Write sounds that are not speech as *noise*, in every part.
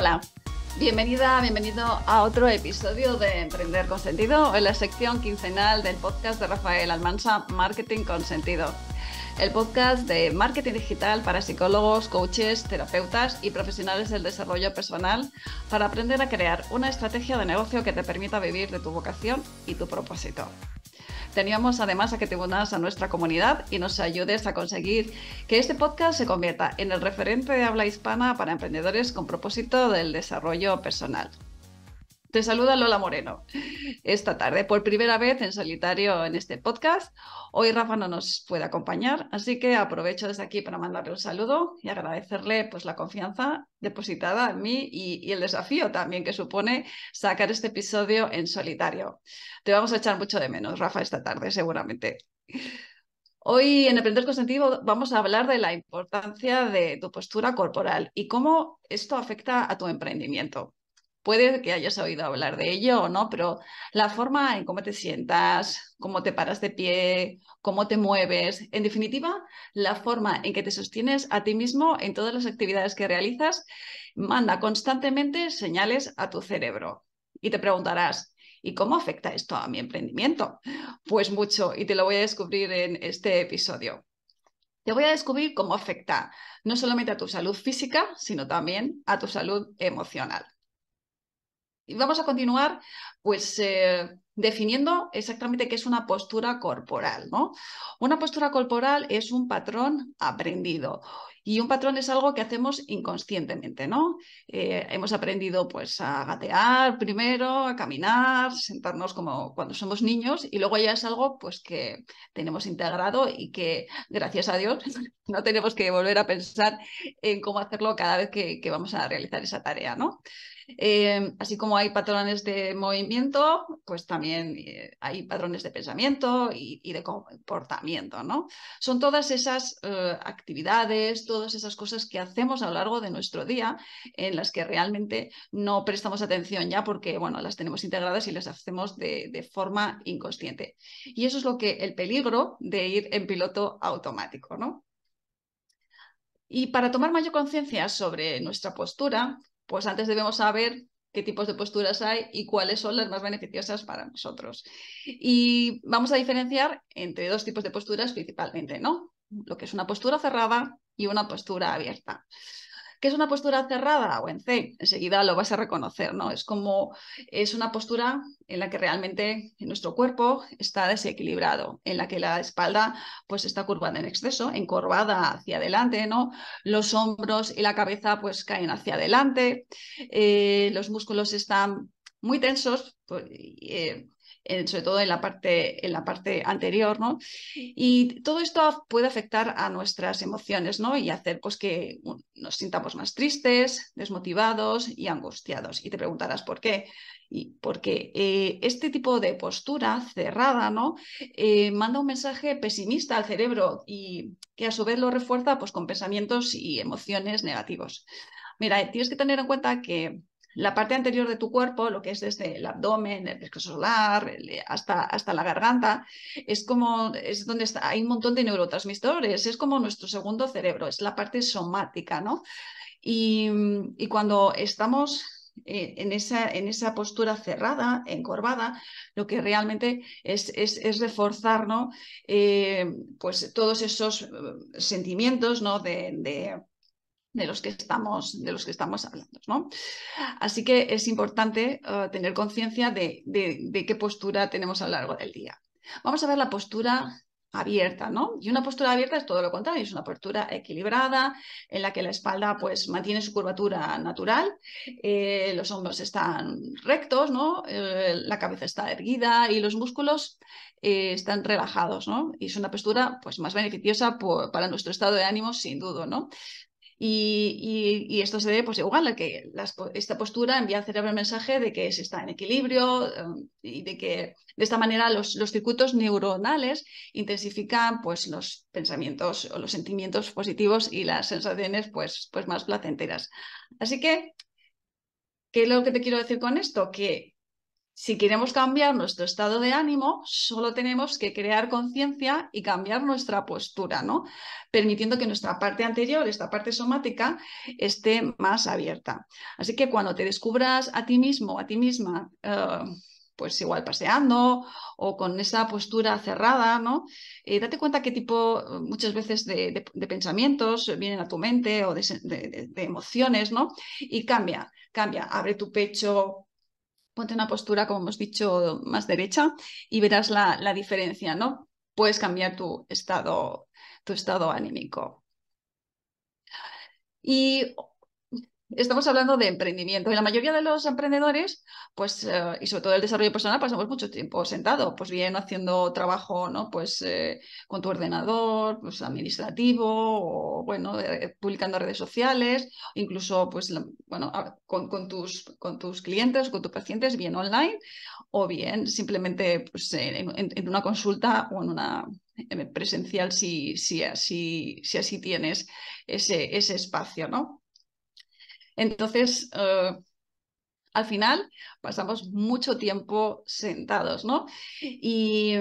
Hola, bienvenida, bienvenido a otro episodio de Emprender con Sentido, en la sección quincenal del podcast de Rafael Almansa, Marketing con Sentido el podcast de marketing digital para psicólogos, coaches, terapeutas y profesionales del desarrollo personal para aprender a crear una estrategia de negocio que te permita vivir de tu vocación y tu propósito. Teníamos además a que te unas a nuestra comunidad y nos ayudes a conseguir que este podcast se convierta en el referente de habla hispana para emprendedores con propósito del desarrollo personal. Te saluda Lola Moreno esta tarde por primera vez en solitario en este podcast. Hoy Rafa no nos puede acompañar, así que aprovecho desde aquí para mandarle un saludo y agradecerle pues, la confianza depositada en mí y, el desafío también que supone sacar este episodio en solitario. Te vamos a echar mucho de menos, Rafa, esta tarde seguramente. Hoy en Aprender con vamos a hablar de la importancia de tu postura corporal y cómo esto afecta a tu emprendimiento. Puede que hayas oído hablar de ello o no, pero la forma en cómo te sientas, cómo te paras de pie, cómo te mueves, en definitiva, la forma en que te sostienes a ti mismo en todas las actividades que realizas, manda constantemente señales a tu cerebro. Y te preguntarás, ¿Y cómo afecta esto a mi emprendimiento? Pues mucho, y te lo voy a descubrir en este episodio. Te voy a descubrir cómo afecta no solamente a tu salud física, sino también a tu salud emocional. Y vamos a continuar, pues, eh, definiendo exactamente qué es una postura corporal, ¿no? Una postura corporal es un patrón aprendido. Y un patrón es algo que hacemos inconscientemente, ¿no? Eh, hemos aprendido pues a gatear primero, a caminar, sentarnos como cuando somos niños y luego ya es algo pues que tenemos integrado y que gracias a Dios *laughs* no tenemos que volver a pensar en cómo hacerlo cada vez que, que vamos a realizar esa tarea, ¿no? Eh, así como hay patrones de movimiento, pues también eh, hay patrones de pensamiento y, de comportamiento, ¿no? Son todas esas eh, actividades, todas esas cosas que hacemos a lo largo de nuestro día en las que realmente no prestamos atención ya porque, bueno, las tenemos integradas y las hacemos de, de forma inconsciente. Y eso es lo que el peligro de ir en piloto automático, ¿no? Y para tomar mayor conciencia sobre nuestra postura, pues antes debemos saber qué tipos de posturas hay y cuáles son las más beneficiosas para nosotros. Y vamos a diferenciar entre dos tipos de posturas principalmente, ¿no? Lo que es una postura cerrada y una postura abierta. ¿Qué es una postura cerrada o en C? Enseguida lo vas a reconocer, ¿no? Es como es una postura en la que realmente nuestro cuerpo está desequilibrado, en la que la espalda pues está curvada en exceso, encorvada hacia adelante, ¿no? Los hombros y la cabeza pues caen hacia adelante, eh, los músculos están muy tensos, pues, eh, sobre todo en la parte, en la parte anterior, ¿no? Y todo esto puede afectar a nuestras emociones, ¿no? Y hacer pues, que nos sintamos más tristes, desmotivados y angustiados. Y te preguntarás por qué. Y porque eh, este tipo de postura cerrada, ¿no? Eh, manda un mensaje pesimista al cerebro y que a su vez lo refuerza pues, con pensamientos y emociones negativos. Mira, eh, tienes que tener en cuenta que la parte anterior de tu cuerpo, lo que es desde el abdomen, el pesco solar, hasta, hasta la garganta, es como, es donde está, hay un montón de neurotransmisores, es como nuestro segundo cerebro, es la parte somática, ¿no? Y, cuando estamos eh, en esa, en esa postura cerrada, encorvada, lo que realmente es, es, reforzar ¿no? Eh, pues todos esos eh, sentimientos ¿no? de de los que estamos, de los que estamos hablando. ¿no? Así que es importante eh, tener conciencia de, de, qué postura tenemos a lo largo del día. Vamos a ver la postura abierta, ¿no? Y una postura abierta es todo lo contrario, es una postura equilibrada en la que la espalda pues mantiene su curvatura natural, eh, los hombros están rectos, ¿no? Eh, la cabeza está erguida y los músculos están relajados, ¿no? Y es una postura pues, más beneficiosa para nuestro estado de ánimo, sin duda, ¿no? Y, esto se debe, pues igual, a que esta postura envía al cerebro el mensaje de que se está en equilibrio em, y de que de esta manera los, circuitos neuronales intensifican pues, los pensamientos o los sentimientos positivos y las sensaciones pues, pues más placenteras. Así que, ¿qué es lo que te quiero decir con esto? Que si queremos cambiar nuestro estado de ánimo, solo tenemos que crear conciencia y cambiar nuestra postura, ¿no? Permitiendo que nuestra parte anterior, esta parte somática, esté más abierta. Así que cuando te descubras a ti mismo, a ti misma, eh, pues igual paseando o con esa postura cerrada, ¿no? Eh, date cuenta qué tipo eh, muchas veces de, pensamientos vienen a tu mente o de, de, emociones, ¿no? Y cambia, cambia, abre tu pecho, ponte una postura, como hemos dicho, más derecha y verás la, la diferencia, ¿no? Puedes cambiar tu estado, tu estado anímico. Y estamos hablando de emprendimiento y la mayoría de los emprendedores, pues, eh, y sobre todo el desarrollo personal, pasamos mucho tiempo sentado, pues bien haciendo trabajo, ¿no? Pues eh, con tu ordenador, pues administrativo, o bueno, eh, publicando redes sociales, incluso, pues, bueno, con, tus, con tus clientes, con tus pacientes, bien online o bien simplemente pues, en, una consulta o en una presencial si, si, así, si así tienes ese, ese espacio, ¿no? Entonces, eh, al final pasamos mucho tiempo sentados, ¿no? Y,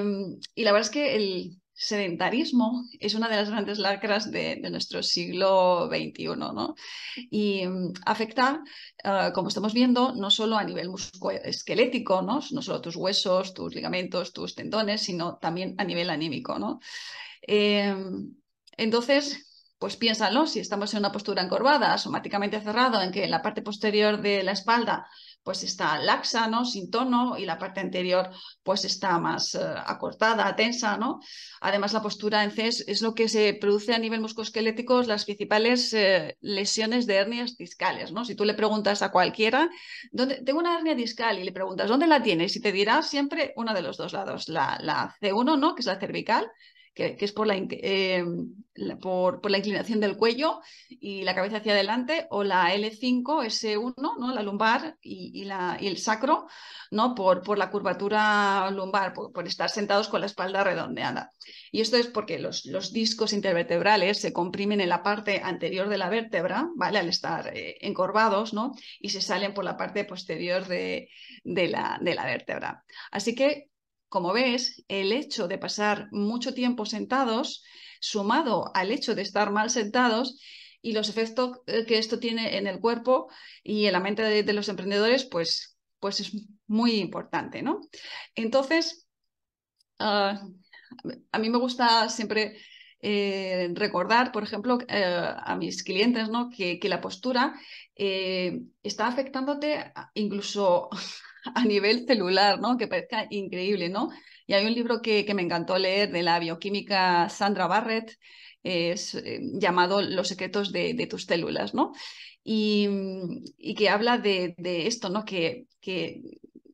la verdad es que el sedentarismo es una de las grandes lacras de, nuestro siglo XXI, ¿no? Y mm, afecta, eh, como estamos viendo, no solo a nivel musculoesquelético, ¿no? No solo tus huesos, tus ligamentos, tus tendones, sino también a nivel anímico, ¿no? Em, entonces, pues piénsalo, si estamos en una postura encorvada, somáticamente cerrado, en que la parte posterior de la espalda pues está laxa, Sin tono y la parte anterior pues está más eh, acortada, tensa, ¿no? Además la postura en C es, lo que se produce a nivel muscoesquelético las principales eh, lesiones de hernias discales, ¿no? Si tú le preguntas a cualquiera, ¿dónde, tengo una hernia discal y le preguntas, ¿dónde la tienes? Y te dirá siempre uno de los dos lados, la, la C1, ¿no? Que es la cervical que, es por la, eh, por, la inclinación del cuello y la cabeza hacia adelante, o la L5, S1, ¿no? la lumbar y, el sacro, ¿no? por, por la curvatura lumbar, por, estar sentados con la espalda redondeada. Y esto es porque los, discos intervertebrales se comprimen en la parte anterior de la vértebra, ¿vale? al estar eh, encorvados, ¿no? y se salen por la parte posterior de, de, la, de la vértebra. Así que como ves, el hecho de pasar mucho tiempo sentados, sumado al hecho de estar mal sentados, y los efectos eh, que esto tiene en el cuerpo y en la mente de, los emprendedores, pues, pues es muy importante, ¿no? Entonces, ah, a mí me gusta siempre eh, recordar, por ejemplo, eh, a mis clientes, ¿no? Que, la postura está afectándote incluso a nivel celular, ¿no? Que parezca increíble, ¿no? Y hay un libro que, me encantó leer de la bioquímica Sandra Barrett, es, eh, llamado Los secretos de, tus células, ¿no? Y, que habla de, esto, ¿no? Que, que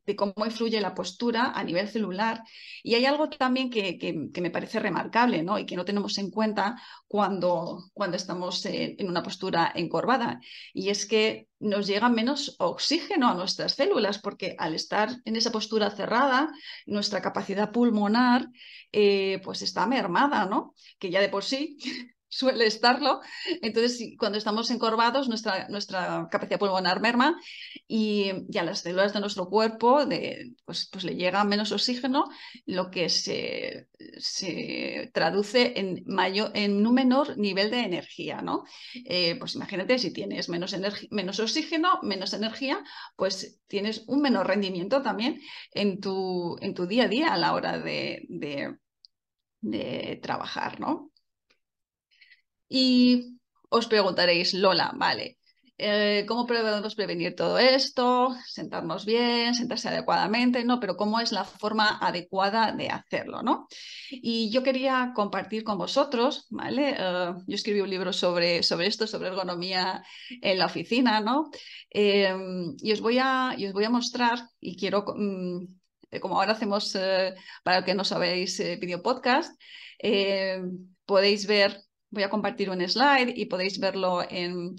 de cómo influye la postura a nivel celular. Y hay algo también que, me parece remarcable ¿no? y que no tenemos en cuenta cuando, cuando estamos eh, en una postura encorvada. Y es que nos llega menos oxígeno a nuestras células, porque al estar en esa postura cerrada, nuestra capacidad pulmonar eh, pues está mermada, ¿no? Que ya de por sí suele estarlo. Entonces, cuando estamos encorvados, nuestra, nuestra capacidad pulmonar merma y, ya las células de nuestro cuerpo pues, pues, le llega menos oxígeno, lo que se, traduce en, mayor, en un menor nivel de energía. ¿no? Eh, pues imagínate, si tienes menos, menos oxígeno, menos energía, pues tienes un menor rendimiento también en tu, en tu día a día a la hora de, de trabajar, ¿no? Y os preguntaréis, Lola, vale, eh, ¿cómo podemos prevenir todo esto? Sentarnos bien, sentarse adecuadamente, ¿no? Pero ¿cómo es la forma adecuada de hacerlo, ¿no? Y yo quería compartir con vosotros, ¿vale? Eh, yo escribí un libro sobre, sobre esto, sobre ergonomía en la oficina, ¿no? Em, y, os voy a, os voy a mostrar y quiero... Mm, como ahora hacemos, eh, para el que no sabéis, video podcast, podéis ver voy a compartir un slide y podéis verlo en,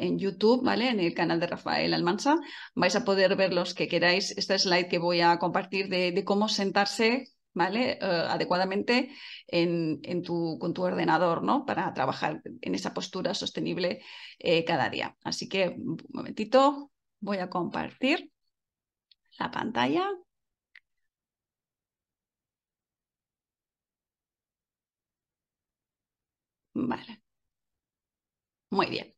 YouTube, ¿vale? En el canal de Rafael Almansa. Vais a poder ver los que queráis este slide que voy a compartir de, cómo sentarse ¿vale? Eh, adecuadamente en, tu, con tu ordenador, ¿no? Para trabajar en esa postura sostenible eh, cada día. Así que un momentito, voy a compartir la pantalla. Vale. Muy bien.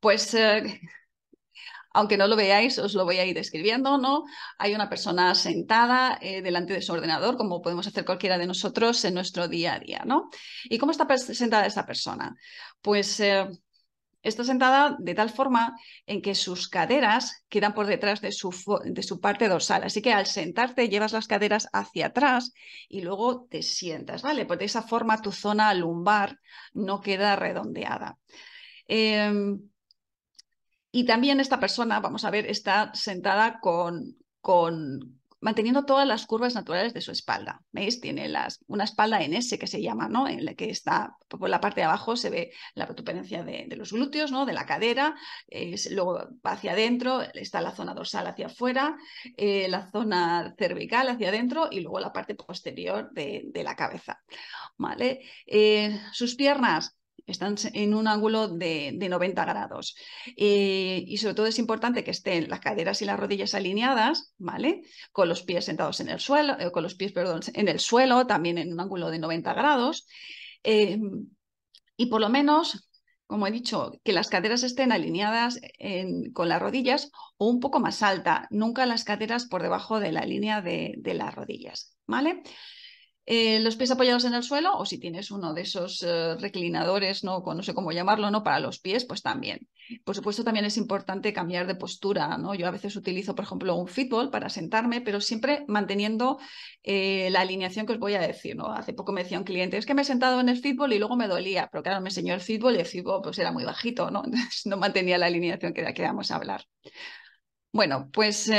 Pues eh, *laughs* aunque no lo veáis, os lo voy a ir describiendo, ¿no? Hay una persona sentada eh, delante de su ordenador, como podemos hacer cualquiera de nosotros en nuestro día a día, ¿no? ¿Y cómo está sentada esa persona? Pues eh, Está sentada de tal forma en que sus caderas quedan por detrás de su, de su parte dorsal. Así que al sentarte llevas las caderas hacia atrás y luego te sientas, ¿vale? Porque de esa forma tu zona lumbar no queda redondeada. Em, y también esta persona, vamos a ver, está sentada con, con, manteniendo todas las curvas naturales de su espalda. ¿Veis? Tiene las, una espalda en S que se llama, ¿no? En la que está, por la parte de abajo se ve la protuberancia de, los glúteos, ¿no? De la cadera, luego va hacia adentro, está la zona dorsal hacia afuera, eh, la zona cervical hacia adentro y luego la parte posterior de, la cabeza, ¿vale? Eh, sus piernas están en un ángulo de, 90 grados. Eh, y sobre todo es importante que estén las caderas y las rodillas alineadas, ¿vale? Con los pies sentados en el suelo, eh, con los pies, perdón, en el suelo, también en un ángulo de 90 grados. Em, y por lo menos, como he dicho, que las caderas estén alineadas con las rodillas o un poco más alta, nunca las caderas por debajo de la línea de, de las rodillas, ¿vale? Eh, los pies apoyados en el suelo o si tienes uno de esos eh, reclinadores, ¿no? no sé cómo llamarlo, ¿no? Para los pies, pues también. Por supuesto, también es importante cambiar de postura, ¿no? Yo a veces utilizo, por ejemplo, un fútbol para sentarme, pero siempre manteniendo eh, la alineación que os voy a decir, ¿no? Hace poco me decía un cliente, es que me he sentado en el fútbol y luego me dolía, pero claro, me enseñó el fútbol y el fútbol pues era muy bajito, ¿no? *laughs* no mantenía la alineación que de hablar. Bueno, pues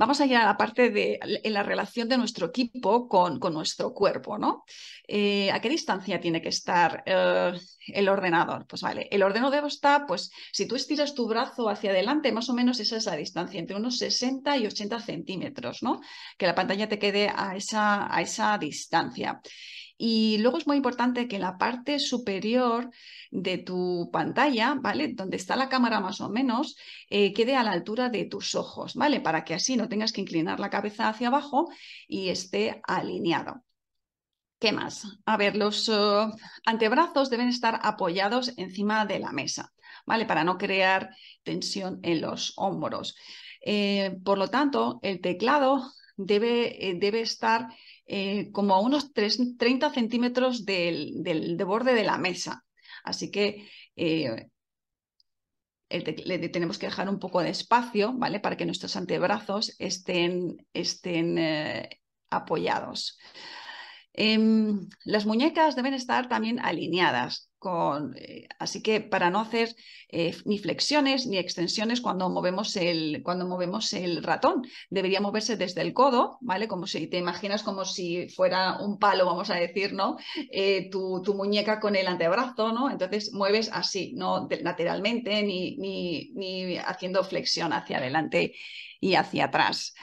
vamos ir a la parte de en la relación de nuestro equipo con, con nuestro cuerpo, ¿no? Eh, ¿A qué distancia tiene que estar eh, el ordenador? Pues vale, el ordenador está, pues si tú estiras tu brazo hacia adelante, más o menos esa es la distancia, entre unos 60 y 80 centímetros, ¿no? Que la pantalla te quede a esa, a esa distancia. Y luego es muy importante que la parte superior de tu pantalla, ¿vale? Donde está la cámara más o menos, eh, quede a la altura de tus ojos, ¿vale? Para que así no tengas que inclinar la cabeza hacia abajo y esté alineado. ¿Qué más? A ver, los oh, antebrazos deben estar apoyados encima de la mesa, ¿vale? Para no crear tensión en los hombros. Eh, por lo tanto, el teclado debe, eh, debe estar eh, como a unos 30 centímetros del, borde de la mesa. Así que eh, eh, le tenemos que dejar un poco de espacio, ¿vale? Para que nuestros antebrazos estén, apoyados. Em, las muñecas deben estar también alineadas. Eh, así que para no hacer eh, ni flexiones ni extensiones cuando movemos, el, cuando movemos el ratón, debería moverse desde el codo, ¿vale? Como si te imaginas como si fuera un palo, vamos a decir, ¿no? Eh, tu, muñeca con el antebrazo, ¿no? Entonces mueves así, no lateralmente ni haciendo flexión hacia adelante y hacia atrás.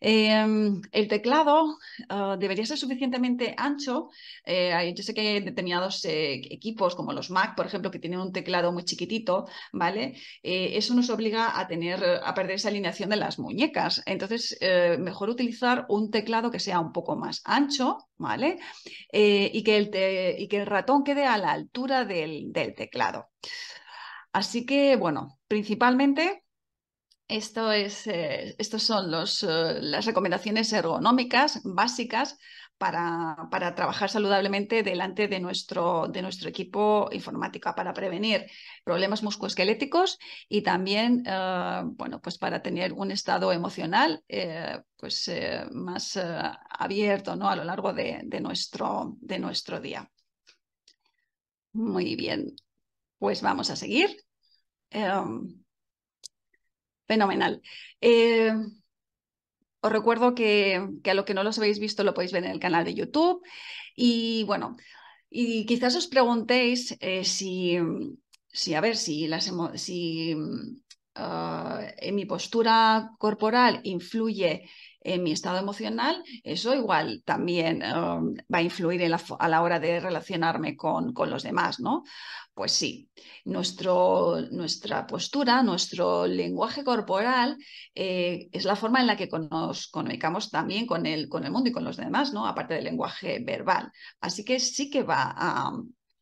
Em, el teclado ah, debería ser suficientemente ancho. Eh, yo sé que hay determinados eh, equipos como los Mac, por ejemplo, que tienen un teclado muy chiquitito, ¿vale? Eh, eso nos obliga a tener, a perder esa alineación de las muñecas. Entonces, mejor utilizar un teclado que sea un poco más ancho, ¿vale? y, que el que el ratón quede a la altura del teclado. Así que, bueno, principalmente esto es, eh, estos son eh, las recomendaciones ergonómicas básicas para, trabajar saludablemente delante de nuestro, equipo informático, para prevenir problemas musculoesqueléticos y también eh, bueno, pues para tener un estado emocional pues, más abierto ¿no? a lo largo de, nuestro, día. Muy bien, pues vamos a seguir. Em, Fenomenal. Eh, os recuerdo que, a lo que no los habéis visto lo podéis ver en el canal de YouTube. Y bueno, y quizás os preguntéis eh, si, si, a ver, si, las si mm, ah, en mi postura corporal influye en mi estado emocional, eso igual también um, va a influir a la hora de relacionarme con, con los demás, ¿no? Pues sí, Nuestro, nuestra postura, nuestro lenguaje corporal eh, es la forma en la que nos comunicamos también con el, con el mundo y con los demás, ¿no? Aparte del lenguaje verbal. Así que sí que va a,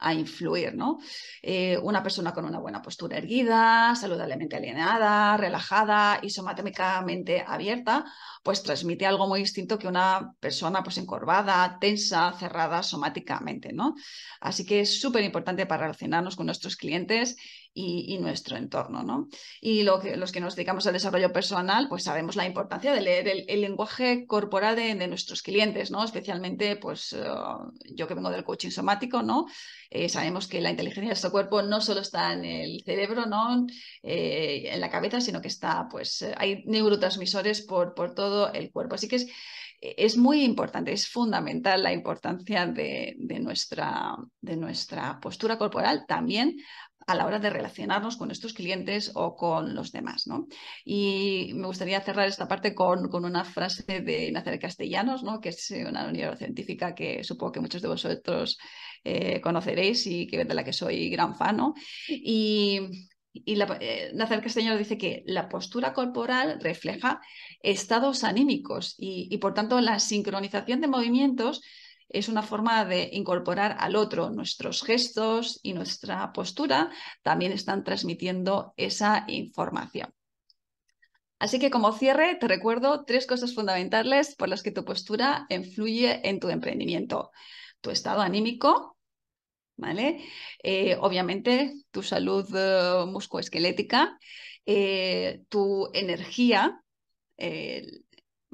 a influir, ¿no? Eh, una persona con una buena postura erguida, saludablemente alineada, relajada y somáticamente abierta, pues transmite algo muy distinto que una persona pues encorvada, tensa, cerrada somáticamente, ¿no? Así que es súper importante para relacionarnos con nuestros clientes y, nuestro entorno. ¿no? Y los que nos dedicamos al desarrollo personal, pues sabemos la importancia de leer el, lenguaje corporal de, nuestros clientes, ¿no? especialmente pues, eh, yo que vengo del coaching somático, ¿no? Eh, sabemos que la inteligencia de nuestro cuerpo no solo está en el cerebro, ¿no? Eh, en la cabeza, sino que está, pues hay neurotransmisores por, por todo el cuerpo. Así que es, es muy importante, es fundamental la importancia de, nuestra, de nuestra postura corporal también a la hora de relacionarnos con estos clientes o con los demás. ¿no? Y me gustaría cerrar esta parte con, una frase de Nacer Castellanos, ¿no? que es eh, una científica que supongo que muchos de vosotros eh, conoceréis y que, de la que soy gran fan. Y eh, Nacer Castellanos dice que la postura corporal refleja estados anímicos y, y, por tanto la sincronización de movimientos es una forma de incorporar al otro. Nuestros gestos y nuestra postura también están transmitiendo esa información. Así que como cierre, te recuerdo tres cosas fundamentales por las que tu postura influye en tu emprendimiento. Tu estado anímico, ¿vale? Eh, obviamente tu salud eh, muscoesquelética, eh, tu energía,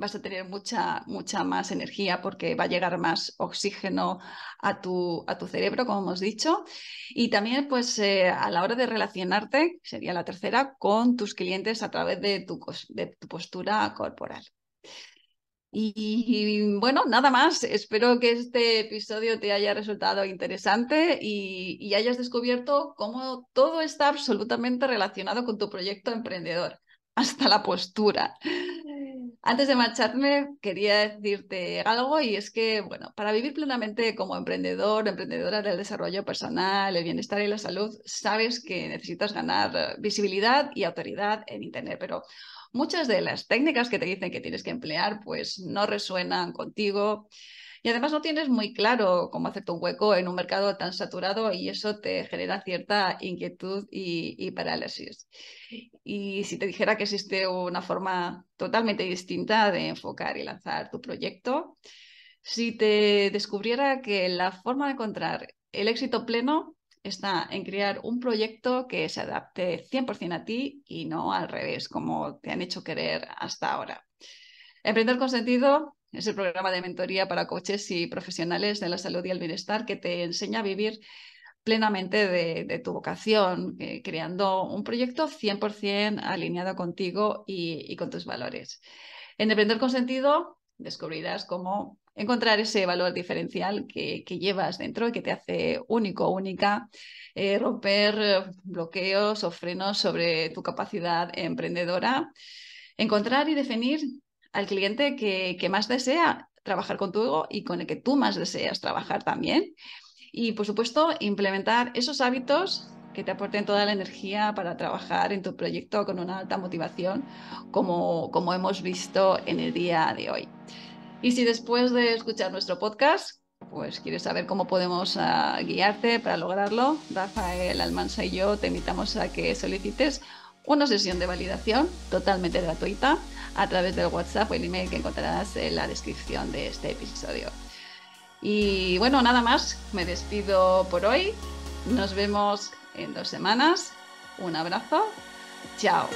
vas a tener mucha, mucha más energía porque va a llegar más oxígeno a tu, a tu cerebro, como hemos dicho. Y también, pues, eh, a la hora de relacionarte, sería la tercera, con tus clientes a través de tu, de tu postura corporal. Y, bueno, nada más. Espero que este episodio te haya resultado interesante y, y hayas descubierto cómo todo está absolutamente relacionado con tu proyecto emprendedor, hasta la postura. Antes de marcharme, quería decirte algo y es que, bueno, para vivir plenamente como emprendedor, emprendedora del desarrollo personal, el bienestar y la salud, sabes que necesitas ganar visibilidad y autoridad en Internet, pero muchas de las técnicas que te dicen que tienes que emplear, pues no resuenan contigo y además no tienes muy claro cómo hacer tu hueco en un mercado tan saturado y eso te genera cierta inquietud y, y parálisis. Y si te dijera que existe una forma totalmente distinta de enfocar y lanzar tu proyecto, si te descubriera que la forma de encontrar el éxito pleno está en crear un proyecto que se adapte 100% a ti y no al revés, como te han hecho querer hasta ahora. Emprender con sentido es el programa de mentoría para coches y profesionales de la salud y el bienestar que te enseña a vivir plenamente de, tu vocación, eh, creando un proyecto 100% alineado contigo y, con tus valores. En Emprender con Sentido descubrirás cómo encontrar ese valor diferencial que, llevas dentro y que te hace único, única, eh, romper eh, bloqueos o frenos sobre tu capacidad emprendedora encontrar y definir al cliente que, más desea trabajar con tu ego y con el que tú más deseas trabajar también. Y por supuesto, implementar esos hábitos que te aporten toda la energía para trabajar en tu proyecto con una alta motivación, como, como hemos visto en el día de hoy. Y si después de escuchar nuestro podcast, pues quieres saber cómo podemos ah, guiarte para lograrlo, Rafael Almansa y yo te invitamos a que solicites una sesión de validación totalmente gratuita a través del WhatsApp o el email que encontrarás en la descripción de este episodio. Y bueno, nada más, me despido por hoy. Nos vemos en dos semanas. Un abrazo. Chao.